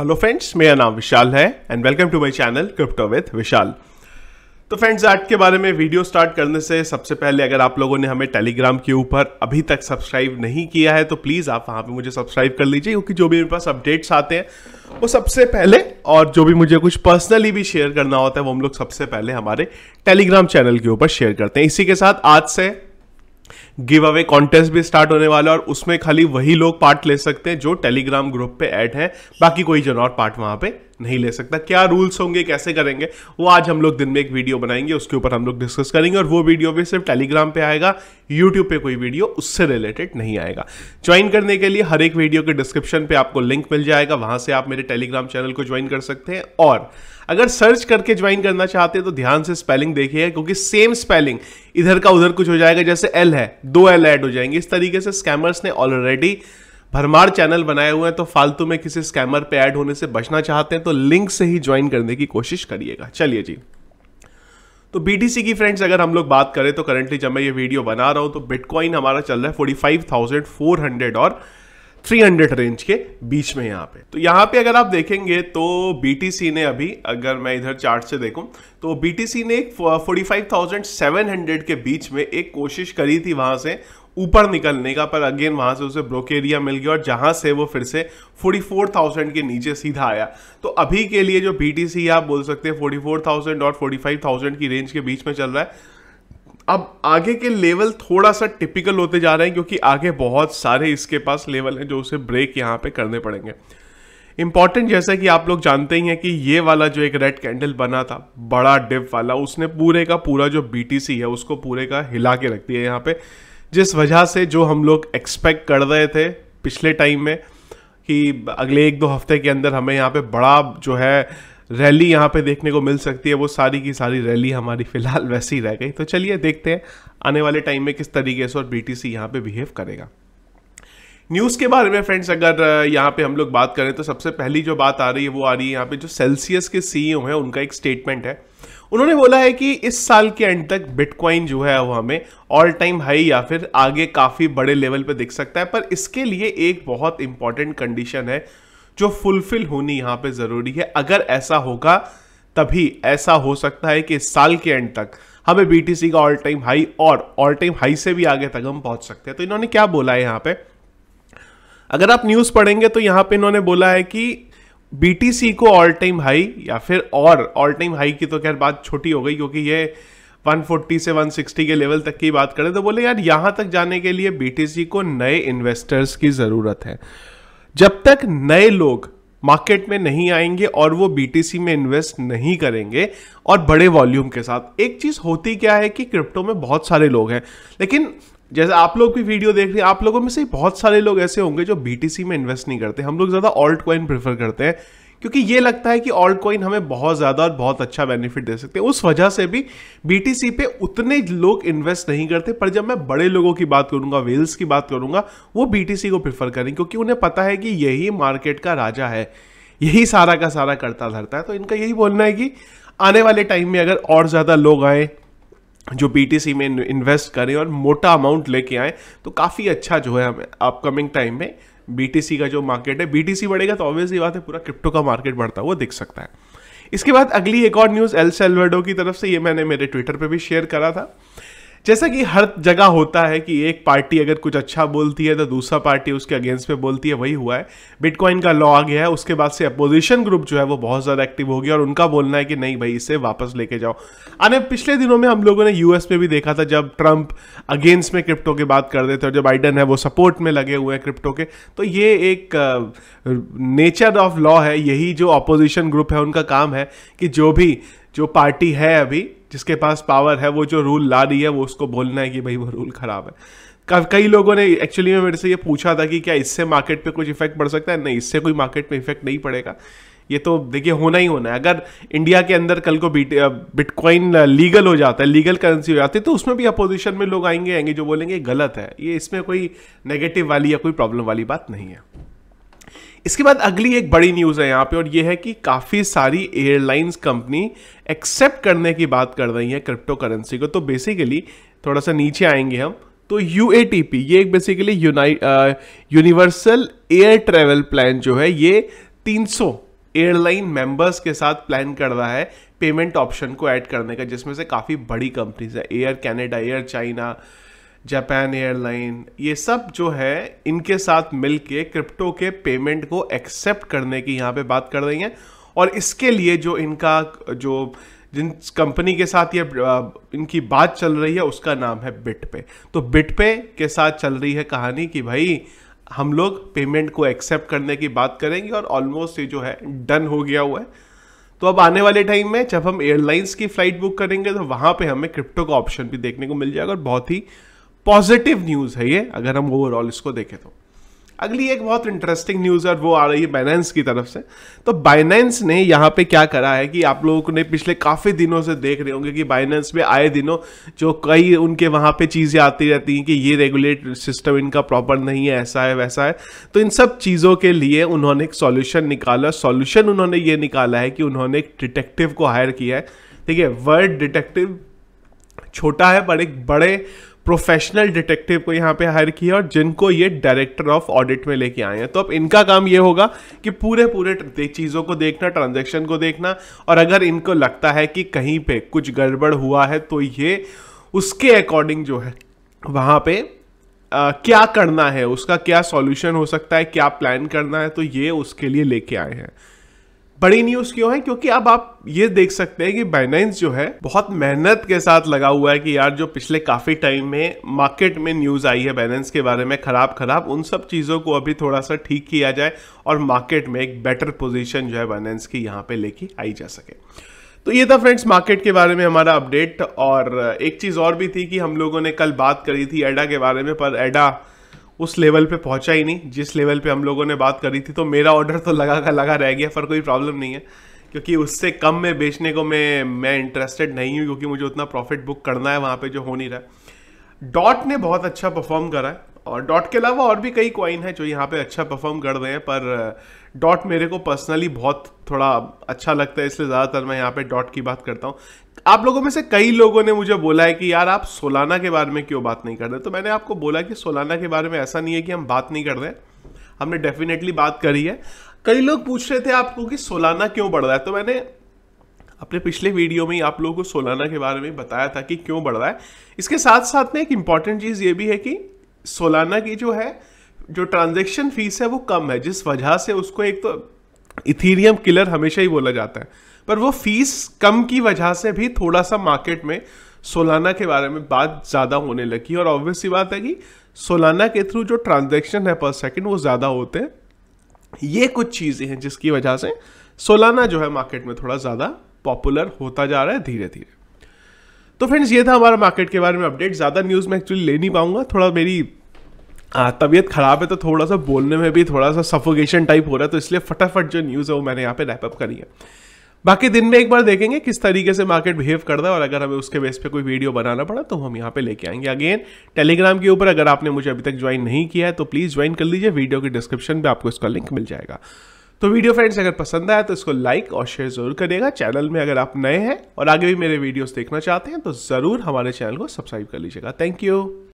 hello friends मेरा नाम विशाल है and welcome to my channel crypto with Vishal तो फ्रेंड्स आज के बारे में वीडियो स्टार्ट करने से सबसे पहले अगर आप लोगों ने हमें टेलीग्राम के ऊपर अभी तक सब्सक्राइब नहीं किया है तो प्लीज़ आप वहाँ पे मुझे सब्सक्राइब कर लीजिए क्योंकि जो भी मेरे पास अपडेट्स आते हैं वो सबसे पहले और जो भी मुझे कुछ पर्सनली भी शेयर करना होता है वो हम लोग सबसे पहले हमारे टेलीग्राम चैनल के ऊपर शेयर करते हैं इसी के साथ आज से गिव अवे कॉन्टेस्ट भी स्टार्ट होने वाला है और उसमें खाली वही लोग पार्ट ले सकते हैं जो टेलीग्राम ग्रुप पे ऐड हैं बाकी कोई जन और पार्ट वहां पे नहीं ले सकता क्या रूल्स होंगे कैसे करेंगे वो आज हम लोग दिन में एक वीडियो बनाएंगे उसके ऊपर हम लोग डिस्कस करेंगे और वो वीडियो भी सिर्फ टेलीग्राम पे आएगा यूट्यूब पे कोई वीडियो उससे रिलेटेड नहीं आएगा ज्वाइन करने के लिए हर एक वीडियो के डिस्क्रिप्शन पे आपको लिंक मिल जाएगा वहां से आप मेरे टेलीग्राम चैनल को ज्वाइन कर सकते हैं और अगर सर्च करके ज्वाइन करना चाहते हैं तो ध्यान से स्पेलिंग देखिए क्योंकि सेम स्पेलिंग इधर का उधर कुछ हो जाएगा जैसे एल है दो एल ऐड हो जाएंगे इस तरीके से स्कैमर्स ने ऑलरेडी भरमार चैनल बनाए हुए हैं तो फालतू में किसी स्कैमर पे ऐड होने से बचना चाहते हैं तो लिंक से ही ज्वाइन करने की कोशिश करिएगा चलिए जी तो बीटीसी की फ्रेंड्स अगर हम लोग बात करें तो करंटली जब मैं ये वीडियो बना रहा हूं तो बिटकॉइन हमारा चल रहा है forty five thousand four hundred और 300 रेंज के बीच में यहाँ पे तो यहाँ पे अगर आप देखेंगे तो बीटीसी ने अभी अगर मैं इधर चार्ट से देखूं तो BTC ने एक 45,700 के बीच में एक कोशिश करी थी वहां से ऊपर निकलने का पर अगेन वहां से उसे ब्रोक एरिया मिल गया और जहां से वो फिर से 44,000 के नीचे सीधा आया तो अभी के लिए जो बीटीसी आप बोल सकते हैं 44,000 और 45,000 की रेंज के बीच में चल रहा है अब आगे के लेवल थोड़ा सा टिपिकल होते जा रहे हैं क्योंकि आगे बहुत सारे इसके पास लेवल हैं जो उसे ब्रेक यहाँ पे करने पड़ेंगे इंपॉर्टेंट जैसा कि आप लोग जानते ही हैं कि ये वाला जो एक रेड कैंडल बना था बड़ा डिप वाला उसने पूरे का पूरा जो बीटीसी है उसको पूरे का हिला के रख दिया यहाँ पे जिस वजह से जो हम लोग एक्सपेक्ट कर रहे थे पिछले टाइम में कि अगले एक दो हफ्ते के अंदर हमें यहाँ पे बड़ा जो है रैली यहाँ पे देखने को मिल सकती है वो सारी की सारी रैली हमारी फिलहाल वैसे ही रह गई तो चलिए देखते हैं आने वाले टाइम में किस तरीके से और बी टी सी यहाँ पर बिहेव करेगा न्यूज़ के बारे में फ्रेंड्स अगर यहाँ पे हम लोग बात करें तो सबसे पहली जो बात आ रही है वो आ रही है यहाँ पे जो सेल्सियस के सीईओ e हैं उनका एक स्टेटमेंट है उन्होंने बोला है कि इस साल के एंड तक बिटकॉइन जो है वो हमें ऑल टाइम हाई या फिर आगे काफ़ी बड़े लेवल पे दिख सकता है पर इसके लिए एक बहुत इंपॉर्टेंट कंडीशन है जो फुलफिल होनी यहाँ पे ज़रूरी है अगर ऐसा होगा तभी ऐसा हो सकता है कि इस साल के एंड तक हमें बीटीसी का ऑल टाइम हाई और ऑल टाइम हाई से भी आगे तक हम पहुंच सकते हैं तो इन्होंने क्या बोला है यहाँ पे अगर आप न्यूज़ पढ़ेंगे तो यहाँ पे इन्होंने बोला है कि बीटीसी को ऑल टाइम हाई या फिर और ऑल टाइम हाई की तो खैर बात छोटी हो गई क्योंकि ये 140 से 160 के लेवल तक की बात करें तो बोले यार यहां तक जाने के लिए बीटीसी को नए इन्वेस्टर्स की ज़रूरत है जब तक नए लोग मार्केट में नहीं आएंगे और वो बीटीसी में इन्वेस्ट नहीं करेंगे और बड़े वॉल्यूम के साथ एक चीज़ होती क्या है कि क्रिप्टो में बहुत सारे लोग हैं लेकिन जैसे आप लोग भी वीडियो देख रहे हैं आप लोगों में से बहुत सारे लोग ऐसे होंगे जो बीटीसी में इन्वेस्ट नहीं करते हम लोग ज़्यादा ऑल्ट कॉइन प्रेफर करते हैं क्योंकि ये लगता है कि ऑल्ट कॉइन हमें बहुत ज़्यादा और बहुत अच्छा बेनिफिट दे सकते हैं उस वजह से भी बीटीसी पे उतने लोग इन्वेस्ट नहीं करते पर जब मैं बड़े लोगों की बात करूंगा वेल्स की बात करूंगा वो बीटीसी को प्रेफर करें क्योंकि उन्हें पता है कि यही मार्केट का राजा है यही सारा का सारा करता धरता है तो इनका यही बोलना है कि आने वाले टाइम में अगर और ज़्यादा लोग आए जो बीटीसी में इन्वेस्ट करें और मोटा अमाउंट लेके आए तो काफ़ी अच्छा जो है हमें अपकमिंग टाइम में बीटीसी का जो मार्केट है बीटीसी बढ़ेगा तो ऑब्वियसली बात है पूरा क्रिप्टो का मार्केट बढ़ता हुआ दिख सकता है इसके बाद अगली एक और न्यूज़ एल सेल्वेडो की तरफ से ये मैंने मेरे ट्विटर पे भी शेयर करा था जैसा कि हर जगह होता है कि एक पार्टी अगर कुछ अच्छा बोलती है तो दूसरा पार्टी उसके अगेंस्ट में बोलती है वही हुआ है बिटकॉइन का लॉ आ गया है उसके बाद से अपोजिशन ग्रुप जो है वो बहुत ज़्यादा एक्टिव हो गया और उनका बोलना है कि नहीं भाई इसे वापस लेके जाओ अरे पिछले दिनों में हम लोगों ने यूएस में भी देखा था जब ट्रंप अगेंस्ट में क्रिप्टो की बात कर थे और जब बाइडन है वो सपोर्ट में लगे हुए हैं क्रिप्टो के तो ये एक नेचर ऑफ लॉ है यही जो अपोजिशन ग्रुप है उनका काम है कि जो भी जो पार्टी है अभी जिसके पास पावर है वो जो रूल ला रही है वो उसको बोलना है कि भाई वो रूल ख़राब है कई लोगों ने एक्चुअली में मेरे से ये पूछा था कि क्या इससे मार्केट पे कुछ इफेक्ट पड़ सकता है नहीं इससे कोई मार्केट पे इफेक्ट नहीं पड़ेगा ये तो देखिए होना ही होना है अगर इंडिया के अंदर कल को बिटकॉइन लीगल हो जाता है लीगल करेंसी हो जाती है तो उसमें भी अपोजिशन में लोग आएंगे आएंगे जो बोलेंगे गलत है ये इसमें कोई नेगेटिव वाली या कोई प्रॉब्लम वाली बात नहीं है इसके बाद अगली एक बड़ी न्यूज़ है यहाँ पे और ये है कि काफ़ी सारी एयरलाइंस कंपनी एक्सेप्ट करने की बात कर रही है क्रिप्टो करेंसी को तो बेसिकली थोड़ा सा नीचे आएंगे हम तो यू ये एक basically universal air travel plan जो है ये 300 एयरलाइन मेंबर्स के साथ प्लान कर रहा है पेमेंट ऑप्शन को ऐड करने का जिसमें से काफ़ी बड़ी कंपनीज है Air Canada Air China Japan airline ये सब जो है इनके साथ मिलके क्रिप्टो के पेमेंट को एक्सेप्ट करने की यहाँ पे बात कर रही हैं और इसके लिए जो इनका जो जिन कंपनी के साथ ये इनकी बात चल रही है उसका नाम है बिट पे तो बिट पे के साथ चल रही है कहानी कि भाई हम लोग पेमेंट को एक्सेप्ट करने की बात करेंगे और ऑलमोस्ट ये जो है डन हो गया हुआ है तो अब आने वाले टाइम में जब हम एयरलाइंस की फ्लाइट बुक करेंगे तो वहाँ पे हमें क्रिप्टो का ऑप्शन भी देखने को मिल जाएगा और बहुत ही पॉजिटिव न्यूज़ है ये अगर हम ओवरऑल इसको देखें तो अगली एक बहुत इंटरेस्टिंग न्यूज़ है वो आ रही है बाइनेंस की तरफ से तो बाइनेंस ने यहाँ पे क्या करा है कि आप लोगों ने पिछले काफ़ी दिनों से देख रहे होंगे कि बाइनेंस में आए दिनों जो कई उनके वहां पे चीज़ें आती रहती हैं कि ये रेगुलेट सिस्टम इनका प्रॉपर नहीं है ऐसा है वैसा है तो इन सब चीज़ों के लिए उन्होंने एक सोल्यूशन निकाला सोल्यूशन उन्होंने ये निकाला है कि उन्होंने एक डिटेक्टिव को हायर किया है ठीक है वर्ड डिटेक्टिव छोटा है पर एक बड़े प्रोफेशनल डिटेक्टिव को यहाँ पे हायर किया और जिनको ये डायरेक्टर ऑफ ऑडिट में लेके आए हैं तो अब इनका काम ये होगा कि पूरे पूरे चीज़ों को देखना ट्रांजेक्शन को देखना और अगर इनको लगता है कि कहीं पे कुछ गड़बड़ हुआ है तो ये उसके अकॉर्डिंग जो है वहाँ पे आ, क्या करना है उसका क्या सॉल्यूशन हो सकता है क्या प्लान करना है तो ये उसके लिए लेके आए हैं बड़ी न्यूज क्यों है क्योंकि अब आप ये देख सकते हैं कि बाइनेंस जो है बहुत मेहनत के साथ लगा हुआ है कि यार जो पिछले काफी टाइम में मार्केट में न्यूज आई है बाइनेंस के बारे में खराब खराब उन सब चीजों को अभी थोड़ा सा ठीक किया जाए और मार्केट में एक बेटर पोजिशन जो है बाइनेंस की यहाँ पे लेके आई जा सके तो ये था फ्रेंड्स मार्केट के बारे में हमारा अपडेट और एक चीज़ और भी थी कि हम लोगों ने कल बात करी थी एडा के बारे में पर एडा उस लेवल पे पहुंचा ही नहीं जिस लेवल पे हम लोगों ने बात करी थी तो मेरा ऑर्डर तो लगा का लगा रह गया पर कोई प्रॉब्लम नहीं है क्योंकि उससे कम में बेचने को मैं मैं इंटरेस्टेड नहीं हूँ क्योंकि मुझे उतना प्रॉफिट बुक करना है वहाँ पर जो हो नहीं रहा डॉट ने बहुत अच्छा परफॉर्म करा है और डॉट के अलावा और भी कई क्वाइन हैं जो यहाँ पे अच्छा परफॉर्म कर रहे हैं पर डॉट मेरे को पर्सनली बहुत थोड़ा अच्छा लगता है इसलिए ज़्यादातर मैं यहाँ पे डॉट की बात करता हूँ आप लोगों में से कई लोगों ने मुझे बोला है कि यार आप सोलाना के बारे में क्यों बात नहीं कर रहे तो मैंने आपको बोला कि सोलाना के बारे में ऐसा नहीं है कि हम बात नहीं कर रहे हमने डेफिनेटली बात करी है कई लोग पूछ रहे थे आपको कि सोलाना क्यों बढ़ रहा है तो मैंने अपने पिछले वीडियो में ही आप लोगों को सोलाना के बारे में बताया था कि क्यों बढ़ रहा है इसके साथ साथ में एक इम्पॉर्टेंट चीज़ ये भी है कि सोलाना की जो है जो ट्रांजेक्शन फीस है वो कम है जिस वजह से उसको एक तो इथीरियम किलर हमेशा ही बोला जाता है पर वो फीस कम की वजह से भी थोड़ा सा मार्केट में सोलाना के बारे में बात ज़्यादा होने लगी और ऑब्वियस सी बात है कि सोलाना के थ्रू जो ट्रांजेक्शन है पर सेकेंड वो ज़्यादा होते हैं ये कुछ चीज़ें हैं जिसकी वजह से सोलाना जो है मार्केट में थोड़ा ज़्यादा पॉपुलर होता जा रहा है धीरे धीरे तो फ्रेंड्स ये था हमारा मार्केट के बारे में अपडेट ज़्यादा न्यूज़ में एक्चुअली ले नहीं पाऊंगा थोड़ा मेरी हाँ, तबीयत खराब है तो थोड़ा सा बोलने में भी थोड़ा सा सफोकेशन टाइप हो रहा है तो इसलिए फटाफट जो न्यूज़ है वो मैंने यहाँ पे रैपअप करी है बाकी दिन में एक बार देखेंगे किस तरीके से मार्केट बिहेव करता है और अगर हमें उसके बेस पे कोई वीडियो बनाना पड़ा तो हम यहाँ पे लेके आएंगे अगेन टेलीग्राम के ऊपर अगर आपने मुझे अभी तक ज्वाइन नहीं किया है तो प्लीज़ ज्वाइन कर लीजिए वीडियो के डिस्क्रिप्शन में आपको इसका लिंक मिल जाएगा तो वीडियो फ्रेंड्स अगर पसंद आया तो इसको लाइक और शेयर जरूर करिएगा चैनल में अगर आप नए हैं और आगे भी मेरे वीडियोस देखना चाहते हैं तो ज़रूर हमारे चैनल को सब्सक्राइब कर लीजिएगा थैंक यू